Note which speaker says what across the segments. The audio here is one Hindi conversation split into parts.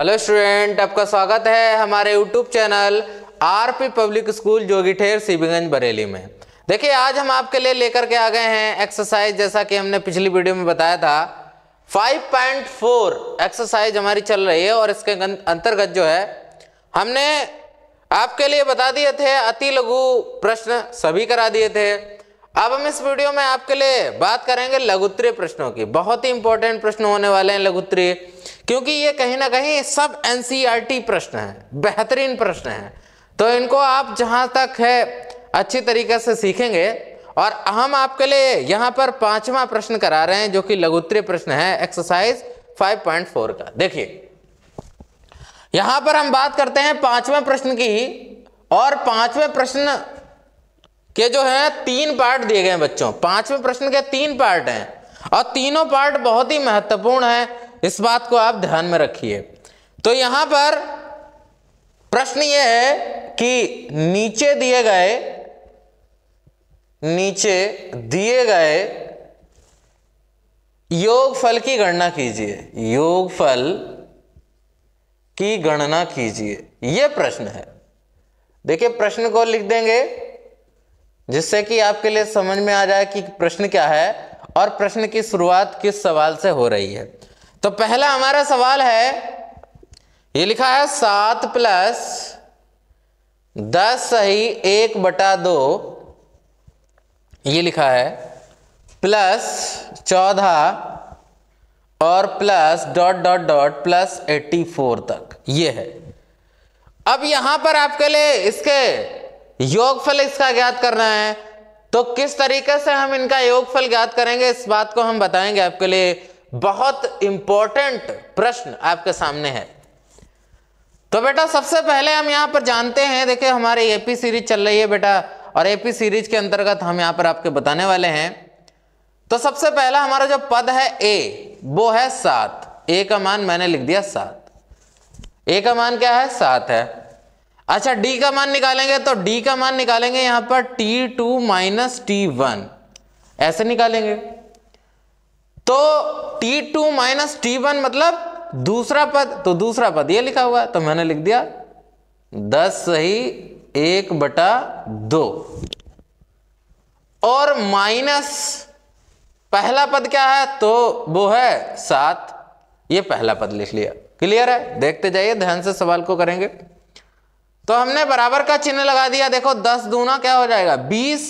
Speaker 1: हेलो स्टूडेंट आपका स्वागत है हमारे YouTube channel RP public school Jogither CB Ganj Bareilly में देखिए आज हम आपके लिए लेकर के आ गए हैं एक्सरसाइज जैसा कि हमने पिछली वीडियो में बताया था 5.4 एक्सरसाइज हमारी चल रही है और इसके अंतर्गत जो है हमने आपके लिए बता दिए थे अति लघु प्रश्न सभी करा दिए थे अब हम इस वीडियो में आपके लिए बात करेंगे लघुत्तरीय प्रश्नों की बहुत ही इंपॉर्टेंट प्रश्न होने वाले हैं लघुत्तरीय क्योंकि ये कहीं ना कहीं सब एनसीईआरटी e प्रश्न हैं बेहतरीन प्रश्न हैं तो इनको आप जहां तक है अच्छी तरीके से सीखेंगे और हम आपके लिए यहां पर पांचवा प्रश्न करा रहे हैं जो कि लघुत्तरीय प्रश्न है एक्सरसाइज फोर का देखिए यहां पर हम बात करते हैं पांचवें प्रश्न की और पांचवें प्रश्न के जो है तीन पार्ट दिए गए हैं बच्चों पांचवें प्रश्न के तीन पार्ट हैं और तीनों पार्ट बहुत ही महत्वपूर्ण है इस बात को आप ध्यान में रखिए तो यहां पर प्रश्न यह है कि नीचे दिए गए नीचे दिए गए योगफल की गणना कीजिए योगफल की गणना कीजिए यह प्रश्न है देखिए प्रश्न को लिख देंगे जिससे कि आपके लिए समझ में आ जाए कि प्रश्न क्या है और प्रश्न की शुरुआत किस सवाल से हो रही है तो पहला हमारा सवाल है ये लिखा है सात प्लस दस सही एक बटा दो ये लिखा है प्लस चौदह और plus dot dot dot plus eighty four तक ये है अब यहां पर आपके लिए इसके योगफल इसका ज्ञात करना है तो किस तरीके से हम इनका योगफल ज्ञात करेंगे इस बात को हम बताएंगे आपके लिए बहुत इंपॉर्टेंट प्रश्न आपके सामने है तो बेटा सबसे पहले हम यहाँ पर जानते हैं देखिए हमारी एपी सीरीज चल रही है बेटा और एपी सीरीज के अंतर्गत हम यहां पर आपके बताने वाले हैं तो सबसे पहला हमारा जो पद है ए वो है सात ए का मान मैंने लिख दिया सात ए का मान क्या है सात है अच्छा डी का मान निकालेंगे तो डी का मान निकालेंगे यहां पर T two minus T one ऐसे निकालेंगे तो T two minus T one मतलब दूसरा पद तो दूसरा पद ये लिखा हुआ तो मैंने लिख दिया दस सही एक बटा दो और माइनस पहला पद क्या है तो वो है सात ये पहला पद लिख लिया क्लियर है देखते जाइए ध्यान से सवाल को करेंगे तो हमने बराबर का चिन्ह लगा दिया देखो दस दूना क्या हो जाएगा बीस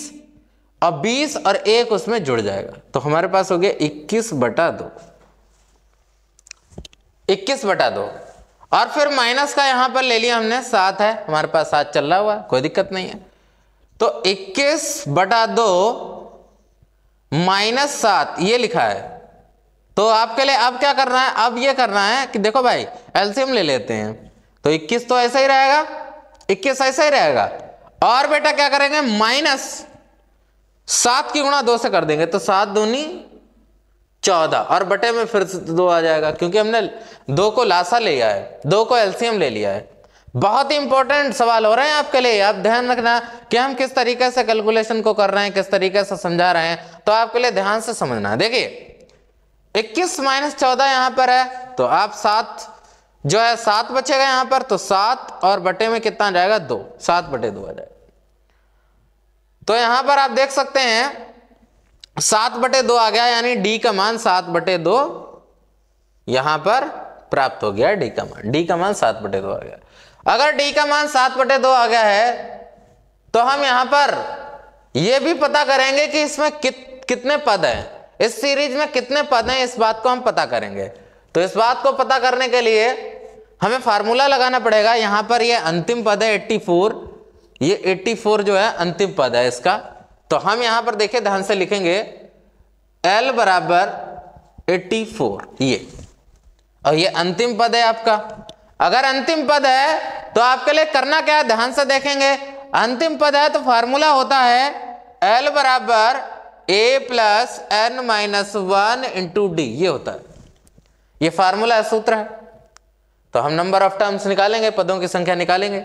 Speaker 1: और बीस और एक उसमें जुड़ जाएगा तो हमारे पास हो गया इक्कीस बटा दो इक्कीस बटा दो और फिर माइनस का यहां पर ले लिया हमने सात है हमारे पास सात चल रहा हुआ कोई दिक्कत नहीं है तो इक्कीस बटा दो माइनस सात ये लिखा है तो आपके लिए अब क्या करना है अब ये करना है कि देखो भाई एल्सियम ले लेते हैं तो इक्कीस तो ऐसा ही रहेगा इक्कीस ऐसा ही रहेगा और बेटा क्या करेंगे माइनस सात की गुणा दो से कर देंगे तो सात दूनी चौदह और बटे में फिर दो आ जाएगा क्योंकि हमने दो को लासा ले लिया है दो को एलसीएम ले लिया है बहुत ही इंपॉर्टेंट सवाल हो रहे हैं आपके लिए आप ध्यान रखना कि हम किस तरीके से कैलकुलेशन को कर रहे हैं किस तरीके से समझा रहे हैं तो आपके लिए ध्यान से समझना है देखिए 21 माइनस चौदह यहां पर है तो आप सात जो है सात बचेगा यहां पर तो सात और बटे में कितना जाएगा दो सात बटे दो आ जाएगा तो यहां पर आप देख सकते हैं सात बटे दो आ गया यानी डी का मान सात बटे दो यहां पर प्राप्त हो गया डी का मान डी का मान सात बटे दो आ गया अगर डी का मान सात बटे दो आ गया है तो हम यहां पर यह भी पता करेंगे कि इसमें कित, कितने पद हैं इस सीरीज में कितने पद हैं इस बात को हम पता करेंगे तो इस बात को पता करने के लिए हमें फार्मूला लगाना पड़ेगा यहां पर ये अंतिम पद है 84 ये 84 जो है अंतिम पद है इसका तो हम यहां पर देखिए ध्यान से लिखेंगे L बराबर 84 ये और ये अंतिम पद है आपका अगर अंतिम पद है तो आपके लिए करना क्या है ध्यान से देखेंगे अंतिम पद है तो फार्मूला होता है L बराबर A plus N minus one into D ये होता है ये फार्मूला है सूत्र है तो हम नंबर ऑफ टर्म्स निकालेंगे पदों की संख्या निकालेंगे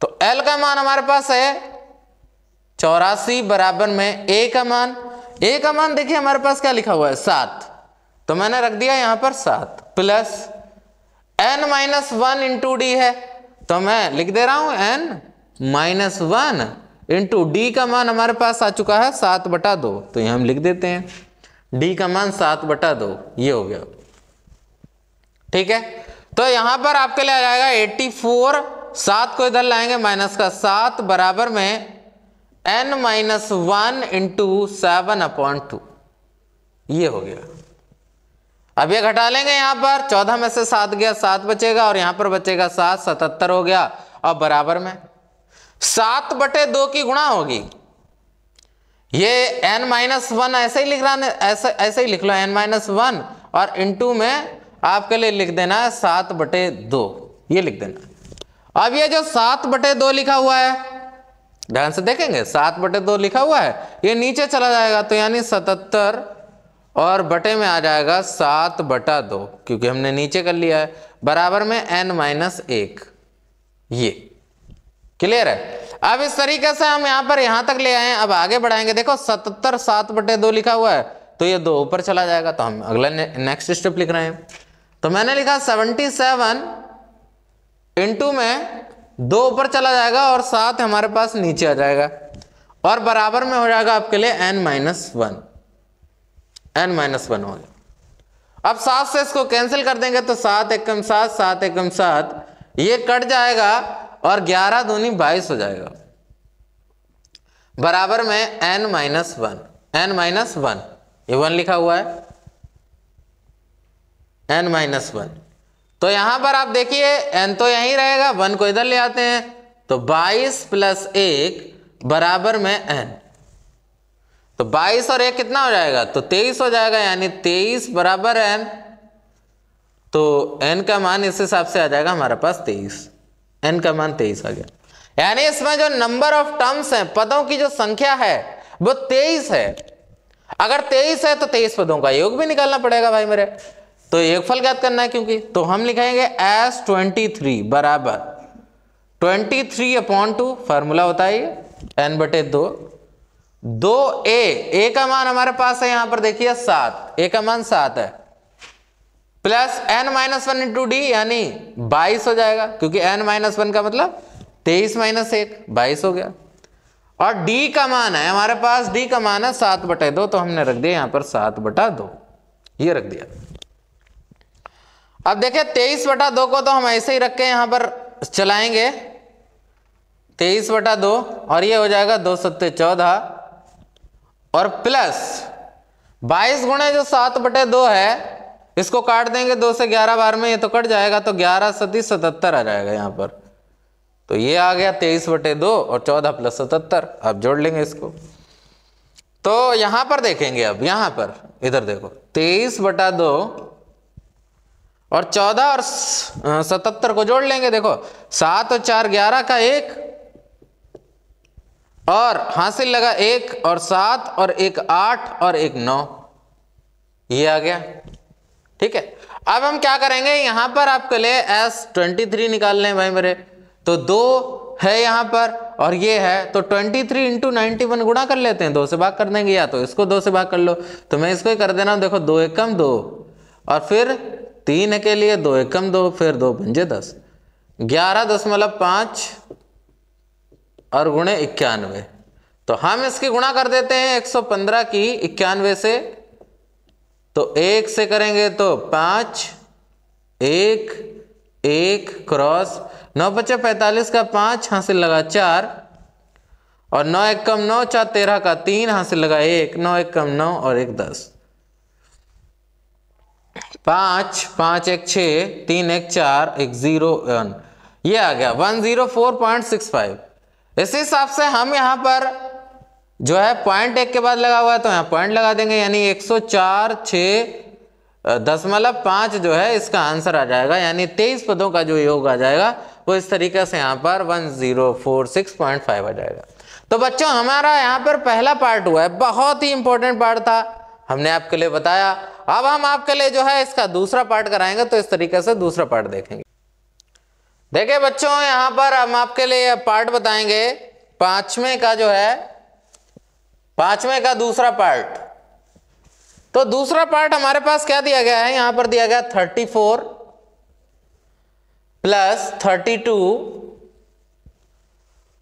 Speaker 1: तो एल का मान हमारे पास है चौरासी बराबर में ए का मान ए का मान देखिए हमारे पास क्या लिखा हुआ है सात तो मैंने रख दिया यहां पर सात plus N minus one into D है तो मैं लिख दे रहा हूं N minus one into D का मान हमारे पास आ चुका है सात बटा दो तो यहां हम लिख देते हैं डी का मान सात बटा दो ये हो गया ठीक है तो यहां पर आपके लिए आ जाएगा 84 सात को इधर लाएंगे माइनस का सात बराबर में N minus one into seven upon two ये हो गया अब ये घटा लेंगे यहां पर चौदह में से सात गया सात बचेगा और यहां पर बचेगा सात सतहत्तर हो गया और बराबर में सात बटे दो की गुणा होगी ये एन माइनस वन ऐसे ही लिख रहा ऐसे ऐसे ही लिख लो एन माइनस वन और इंटू में आपके लिए लिख देना है सात बटे दो ये लिख देना अब ये जो सात बटे दो लिखा हुआ है ध्यान से देखेंगे सात बटे दो लिखा हुआ है ये नीचे चला जाएगा तो यानी सतहत्तर और बटे में आ जाएगा सात बटा दो क्योंकि हमने नीचे कर लिया है बराबर में एन माइनस एक ये क्लियर है अब इस तरीके से हम यहां पर यहां तक ले आए हैं अब आगे बढ़ाएंगे देखो सतहत्तर सात बटे दो लिखा हुआ है तो ये दो ऊपर चला जाएगा तो हम अगला ने, नेक्स्ट स्टेप लिख रहे हैं तो मैंने लिखा सेवेंटी सेवन इंटू में दो ऊपर चला जाएगा और सात हमारे पास नीचे आ जाएगा और बराबर में हो जाएगा आपके लिए N minus one N minus one हो गया अब सात से इसको कैंसिल कर देंगे तो सात एकम सात सात एकम सात ये कट जाएगा और ग्यारह दूनी बाईस हो जाएगा बराबर में N minus one N minus one ये वन लिखा हुआ है एन माइनस वन तो यहां पर आप देखिए एन तो यहीं रहेगा वन को इधर ले आते हैं तो बाईस प्लस एक बराबर में एन तो बाईस और एक कितना हो जाएगा तो तेईस हो जाएगा यानी तेईस बराबर एन तो एन का मान इस हिसाब से आ जाएगा हमारे पास तेईस एन का मान तेईस आ गया यानी इसमें जो नंबर ऑफ टर्म्स हैं पदों की जो संख्या है वो तेईस है अगर तेईस है तो तेईस पदों का योग भी निकालना पड़ेगा भाई मेरे तो एक फल ज्ञात करना है क्योंकि तो हम लिखेंगे एस ट्वेंटी थ्री बराबर twenty three upon two formula होता है एन बटे दो दो ए ए का मान हमारे पास है यहां पर देखिए सात ए का मान सात है plus N minus one into D यानी बाईस हो जाएगा क्योंकि एन माइनस वन का मतलब तेईस माइनस एक बाईस हो गया और डी का मान है हमारे पास डी का मान है सात बटे दो तो हमने रख दिया यहां पर सात बटा दो ये रख दिया अब देखिए तेईस बटा दो को तो हम ऐसे ही रख के यहाँ पर चलाएंगे तेईस बटा दो और ये हो जाएगा दो सत्ते चौदह और प्लस बाईस गुणे जो सात बटे दो है इसको काट देंगे दो से ग्यारह बार में ये तो कट जाएगा तो ग्यारह सती सतहत्तर आ जाएगा यहाँ पर तो ये आ गया तेईस बटे दो और चौदह प्लस सतहत्तर आप जोड़ लेंगे इसको तो यहां पर देखेंगे अब यहां पर इधर देखो तेईस बटा दो और चौदह और सतहत्तर को जोड़ लेंगे देखो सात और चार ग्यारह का एक और हासिल लगा एक और सात और एक आठ और एक नौ ये आ गया ठीक है अब हम क्या करेंगे यहां पर आपके लिए एस ट्वेंटी थ्री निकाल लें भाई मेरे तो दो है यहां पर और ये है तो 23 थ्री इंटू नाइनटी वन गुणा कर लेते हैं दो से भाग कर देंगे या तो इसको दो से भाग कर लो तो मैं इसको ही कर देना देखो दो एक कम दो और फिर तीन के लिए दो एकम दो फिर दो पंजे दस ग्यारह दशमलव पांच और गुणे इक्यानवे तो हम इसकी गुणा कर देते हैं एक सौ पंद्रह की इक्यानवे से तो एक से करेंगे तो पांच एक एक क्रॉस नौ पचे पैंतालीस का पांच हासिल लगा चार और नौ एक कम नौ चार तेरह का तीन हासिल लगा एक नौ एक कम नौ और एक दस पाँच पाँच एक छः तीन एक चार एक ज़ीरो वन ये आ गया one zero four point six five इस हिसाब से हम यहाँ पर जो है पॉइंट एक के बाद लगा हुआ है तो यहाँ पॉइंट लगा देंगे यानी एक सौ चार छः दशमलव पाँच जो है इसका आंसर आ जाएगा यानी तेईस पदों का जो योग आ जाएगा वो इस तरीके से यहाँ पर one zero four six point five आ जाएगा तो बच्चों हमारा यहाँ पर पहला पार्ट हुआ है बहुत ही इंपॉर्टेंट पार्ट था हमने आपके लिए बताया अब हम आपके लिए जो है इसका दूसरा पार्ट कराएंगे तो इस तरीके से दूसरा पार्ट देखेंगे देखिए बच्चों यहां पर हम आपके लिए पार्ट बताएंगे पांचवें का जो है पांचवें का दूसरा पार्ट तो दूसरा पार्ट हमारे पास क्या दिया गया है यहां पर दिया गया thirty four plus thirty two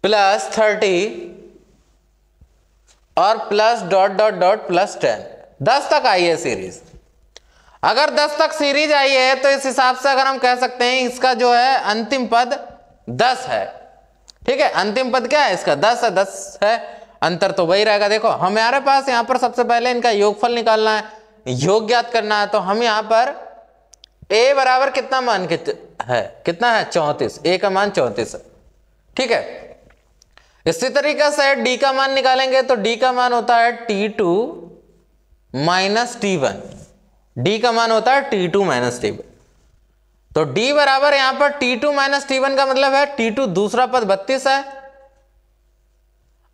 Speaker 1: plus thirty और plus dot dot dot plus ten दस तक आई है सीरीज अगर 10 तक सीरीज आई है तो इस हिसाब से अगर हम कह सकते हैं इसका जो है अंतिम पद 10 है ठीक है अंतिम पद क्या है इसका 10 है 10 है अंतर तो वही रहेगा देखो हमारे पास यहां पर सबसे पहले इनका योगफल निकालना है योग ज्ञात करना है तो हम यहां पर ए बराबर कितना मान कित है कितना है चौंतीस ए का मान चौंतीस ठीक है इसी तरीके से डी का मान निकालेंगे तो डी का मान होता है T two minus T one D का मान होता है टी टू माइनस टी तो डी बराबर यहां पर T two minus T one का मतलब है टी टू दूसरा पद बत्तीस है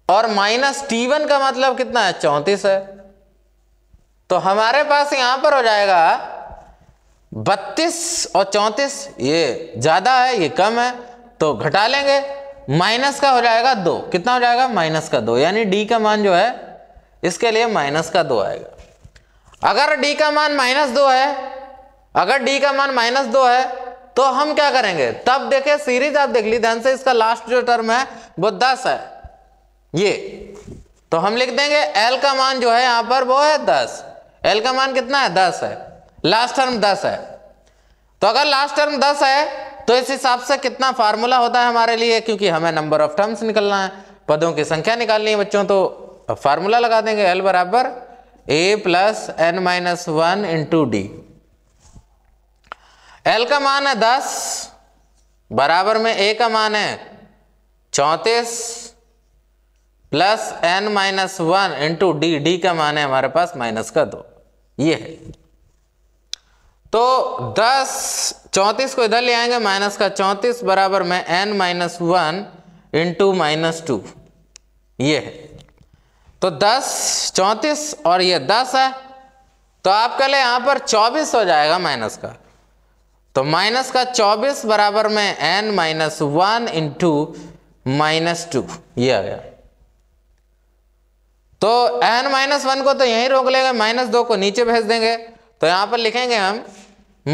Speaker 1: और माइनस टी वन का मतलब कितना है चौंतीस है तो हमारे पास यहां पर हो जाएगा बत्तीस और चौंतीस ये ज्यादा है ये कम है तो घटा लेंगे माइनस का हो जाएगा दो कितना हो जाएगा माइनस का दो यानी डी का मान जो है इसके लिए माइनस का दो आएगा अगर d का मान माइनस दो है अगर d का मान माइनस दो है तो हम क्या करेंगे तब देखे सीरीज आप देख ली ध्यान से इसका लास्ट जो टर्म है वो दस है ये तो हम लिख देंगे एल का मान जो है यहां पर वो है दस एल का मान कितना है दस है लास्ट टर्म दस है तो अगर लास्ट टर्म दस है तो इस हिसाब से कितना फार्मूला होता है हमारे लिए क्योंकि हमें नंबर ऑफ टर्म्स निकलना है पदों की संख्या निकालनी है बच्चों तो फार्मूला लगा देंगे एल बराबर A plus N minus one into D L का मान है दस बराबर में ए का मान है चौंतीस plus N minus one into D D का मान है हमारे पास माइनस का दो ये है तो दस चौंतीस को इधर ले आएंगे माइनस का चौंतीस बराबर में N minus one into minus two ये है तो दस चौंतीस और ये दस है तो कह लिए यहाँ पर चौबीस हो जाएगा माइनस का तो माइनस का चौबीस बराबर में N minus one into minus two ये आ गया तो एन माइनस वन को तो यहीं रोक लेंगे माइनस दो को नीचे भेज देंगे तो यहां पर लिखेंगे हम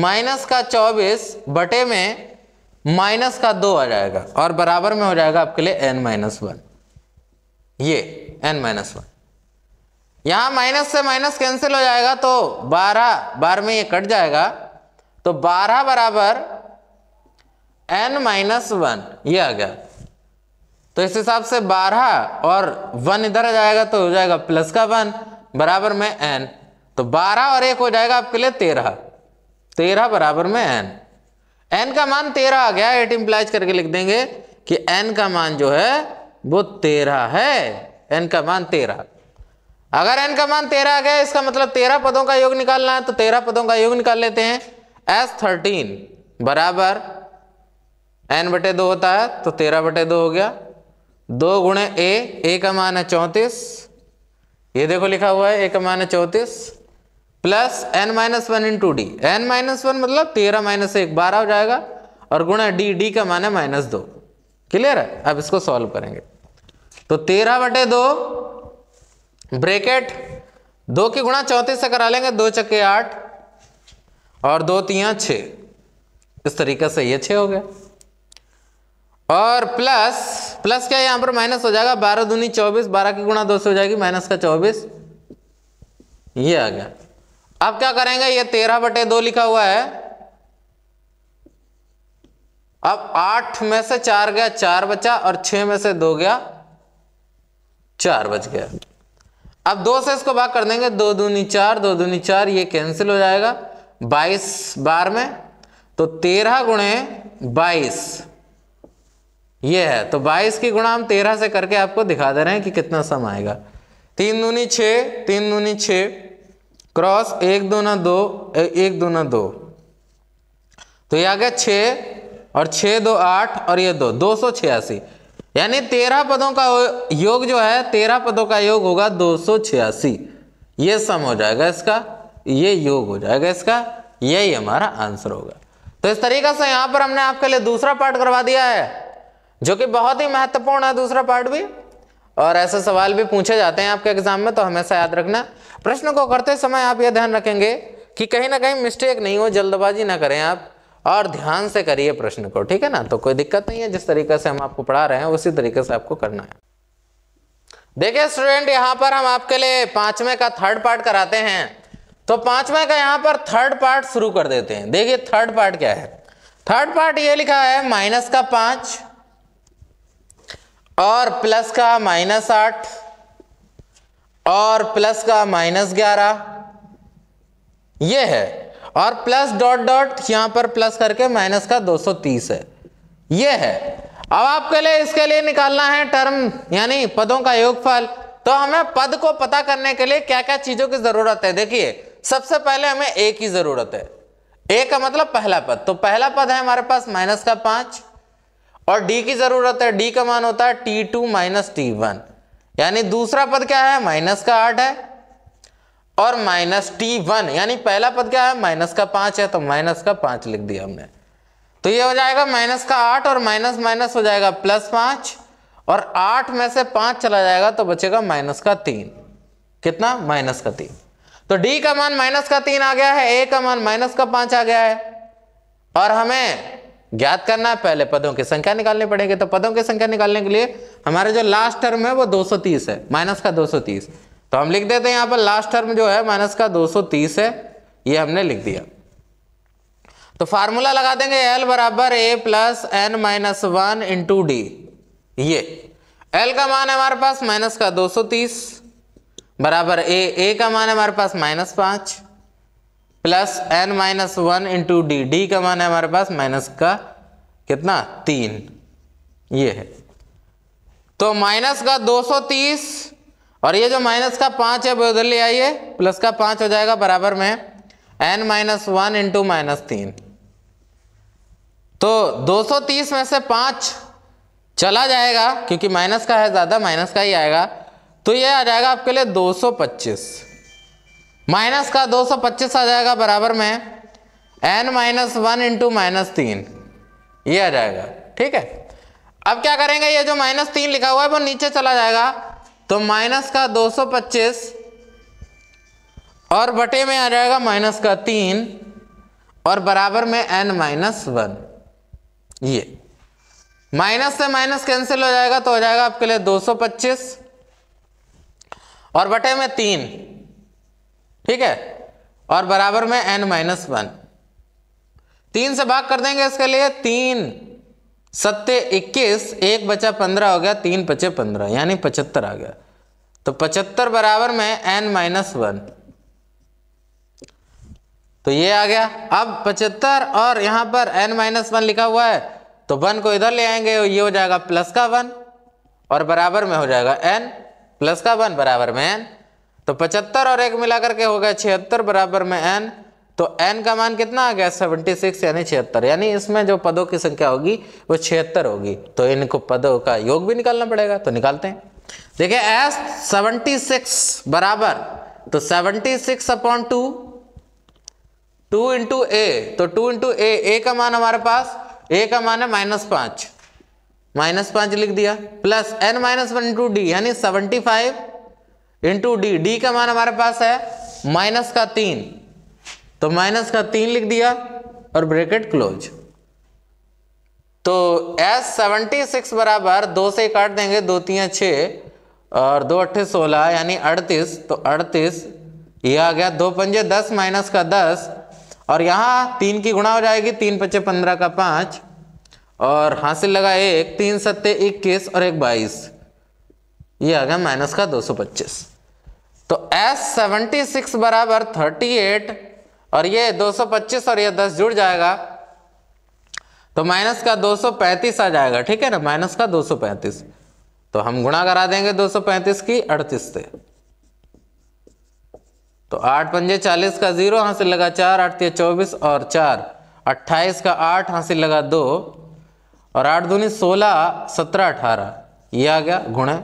Speaker 1: माइनस का चौबीस बटे में माइनस का दो आ जाएगा और बराबर में हो जाएगा आपके लिए एन माइनस वन ये एन माइनस वन यहां माइनस से माइनस कैंसिल हो जाएगा तो 12 बार में ये कट जाएगा तो 12 बराबर एन माइनस वन ये आ गया तो इस हिसाब से 12 और 1 इधर आ जाएगा तो हो जाएगा प्लस का 1 बराबर में एन तो 12 और 1 हो जाएगा आपके लिए 13 13 बराबर में एन एन का मान 13 आ गया एट इम्प्लाइज करके लिख देंगे कि एन का मान जो है वो तेरह है एन का मान तेरह अगर एन का मान तेरह आ गया इसका मतलब तेरह पदों का योग निकालना है तो तेरह पदों का योग निकाल लेते हैं एस थर्टीन बराबर एन बटे दो होता है तो तेरह बटे दो हो गया दो गुणे ए ए का मान है चौंतीस ये देखो लिखा हुआ है ए का मान है चौंतीस plus N minus one into D N minus one मतलब तेरह माइनस एक बारह हो जाएगा और गुणा डी डी का मान है माइनस दो क्लियर है अब इसको सॉल्व करेंगे तो तेरह बटे दो ब्रेकेट दो की गुणा चौंतीस से करा लेंगे दो चक्के आठ और दो तिया छ इस तरीके से ये छे हो गया और प्लस प्लस क्या यहां पर माइनस हो जाएगा बारह दूनी चौबीस बारह की गुणा दो से हो जाएगी माइनस का चौबीस ये आ गया अब क्या करेंगे ये तेरह बटे दो लिखा हुआ है अब आठ में से चार गया चार बचा और छह में से दो गया चार बज गया अब दो से इसको भाग कर देंगे दो दूनी चार दो दूनी चार ये कैंसिल हो जाएगा बाईस बार में तो तेरह गुणे बाईस ये है तो बाईस की गुणा हम तेरह से करके आपको दिखा दे रहे हैं कि कितना सम आएगा तीन दूनी छ तीन दूनी छ क्रॉस एक दो ना दो एक दो ना दो तो ये आ गया छ और छ दो आठ और ये दो दो सौ छियासी यानी तेरह पदों का योग जो है तेरह पदों का योग होगा दो सौ छियासी ये सम हो जाएगा इसका ये योग हो जाएगा इसका यही हमारा आंसर होगा तो इस तरीके से यहां पर हमने आपके लिए दूसरा पार्ट करवा दिया है जो कि बहुत ही महत्वपूर्ण है दूसरा पार्ट भी और ऐसे सवाल भी पूछे जाते हैं आपके एग्जाम में तो हमेशा याद रखना प्रश्न को करते समय आप ये ध्यान रखेंगे कि कहीं ना कहीं मिस्टेक नहीं हो जल्दबाजी ना करें आप और ध्यान से करिए प्रश्न को ठीक है ना तो कोई दिक्कत नहीं है जिस तरीके से हम आपको पढ़ा रहे हैं उसी तरीके से आपको करना है देखिए स्टूडेंट यहां पर हम आपके लिए पांचवें का थर्ड पार्ट कराते हैं तो पांचवें का यहां पर थर्ड पार्ट शुरू कर देते हैं देखिए थर्ड पार्ट क्या है थर्ड पार्ट ये लिखा है माइनस का पांच और प्लस का माइनस आठ और प्लस का माइनस ग्यारह यह है और प्लस डॉट डॉट यहां पर प्लस करके माइनस का 230 है ये है अब आपके लिए इसके लिए निकालना है टर्म यानी पदों का योगफल तो हमें पद को पता करने के लिए क्या क्या चीजों की जरूरत है देखिए सबसे पहले हमें ए की जरूरत है ए का मतलब पहला पद तो पहला पद है हमारे पास माइनस का पांच और डी की जरूरत है डी का मान होता है T two minus T one यानी दूसरा पद क्या है माइनस का आठ है और माइनस टी वन यानी पहला पद क्या है माइनस का पांच है तो माइनस का पांच लिख दिया हमने तो ये हो जाएगा माइनस का आठ और माइनस माइनस हो जाएगा प्लस पांच और आठ में से पांच चला जाएगा तो बचेगा माइनस का तीन कितना माइनस का तीन तो डी का मान माइनस का तीन आ गया है ए का मान माइनस का पांच आ गया है और हमें ज्ञात करना है पहले पदों की संख्या निकालनी पड़ेगी तो पदों की संख्या निकालने के लिए हमारे जो लास्ट टर्म है वो 230 है माइनस का 230 तो हम लिख देते हैं यहां पर लास्ट टर्म जो है माइनस का 230 है ये हमने लिख दिया तो फार्मूला लगा देंगे एल बराबर A plus N minus one into D ये एल का मान है हमारे पास माइनस का 230 बराबर ए ए का मान है हमारे पास माइनस पांच plus N minus one into D D का मान है हमारे पास माइनस का कितना तीन ये है तो माइनस का 230 और ये जो माइनस का पाँच है वो उधर ले आइए प्लस का पाँच हो जाएगा बराबर में N minus one into minus तीन तो 230 में से पाँच चला जाएगा क्योंकि माइनस का है ज़्यादा माइनस का ही आएगा तो ये आ जाएगा आपके लिए 225 माइनस का 225 आ जाएगा बराबर में N minus one into minus तीन ये आ जाएगा ठीक है अब क्या करेंगे ये जो माइनस तीन लिखा हुआ है वो नीचे चला जाएगा तो माइनस का 225 और बटे में आ जाएगा माइनस का तीन और बराबर में एन माइनस वन ये माइनस से माइनस कैंसिल हो जाएगा तो हो जाएगा आपके लिए 225 और बटे में तीन ठीक है और बराबर में एन माइनस वन तीन से भाग कर देंगे इसके लिए तीन सत्य इक्कीस एक बचा पंद्रह हो गया तीन पचे पंद्रह यानी पचहत्तर आ गया तो पचहत्तर बराबर में एन माइनस वन तो ये आ गया अब पचहत्तर और यहां पर एन माइनस वन लिखा हुआ है तो वन को इधर ले आएंगे ये हो जाएगा प्लस का वन और बराबर में हो जाएगा एन प्लस का वन बराबर में एन तो पचहत्तर और एक मिलाकर के हो गया छिहत्तर बराबर में एन तो एन का मान कितना आ गया सेवेंटी सिक्स यानी छिहत्तर यानी इसमें जो पदों की संख्या होगी वो छिहत्तर होगी तो इनको पदों का योग भी निकालना पड़ेगा तो निकालते हैं देखिए एस सेवेंटी सिक्स बराबर तो seventy six upon two two into A तो टू इंटू ए ए का मान हमारे पास ए का मान है माइनस पांच माइनस पांच लिख दिया plus N minus one into D यानी seventy five into D D का मान हमारे पास है माइनस का तीन तो माइनस का तीन लिख दिया और ब्रैकेट क्लोज तो एस सेवेंटी सिक्स बराबर दो से काट देंगे दो तीन छ और दो अट्ठे सोलह यानी अड़तीस तो अड़तीस ये आ गया दो पंजे दस माइनस का दस और यहाँ तीन की गुणा हो जाएगी तीन पचे पंद्रह का पाँच और हासिल लगा एक तीन सत्ते इक्कीस और एक बाईस ये आ गया माइनस का दो सौ पच्चीस तो एस सेवेंटी सिक्स बराबर थर्टी एट और ये 225 और ये 10 जुड़ जाएगा तो माइनस का 235 आ जाएगा ठीक है ना माइनस का 235 तो हम गुणा करा देंगे 235 की 38 से तो आठ पंजे चालीस का जीरो हासिल लगा चार आठती चौबीस और चार अट्ठाईस का आठ हासिल लगा दो और आठ दूनी सोलह सत्रह अठारह ये आ गया है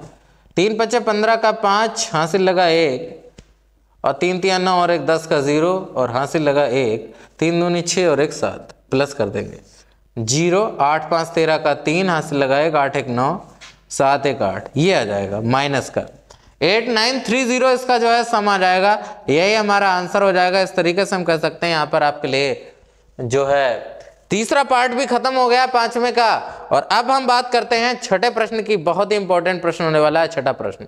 Speaker 1: तीन पचे पंद्रह का पांच हासिल लगा एक और तीन तीन नौ और एक दस का ज़ीरो और हासिल लगा एक तीन दूनी छः और एक सात प्लस कर देंगे जीरो आठ पाँच तेरह का तीन हासिल लगा एक आठ एक नौ सात एक आठ ये आ जाएगा माइनस का एट नाइन थ्री जीरो इसका जो है सम आ जाएगा यही हमारा आंसर हो जाएगा इस तरीके से हम कह सकते हैं यहाँ पर आपके लिए जो है तीसरा पार्ट भी खत्म हो गया पांचवें का और अब हम बात करते हैं छठे प्रश्न की बहुत ही इंपॉर्टेंट प्रश्न होने वाला है छठा प्रश्न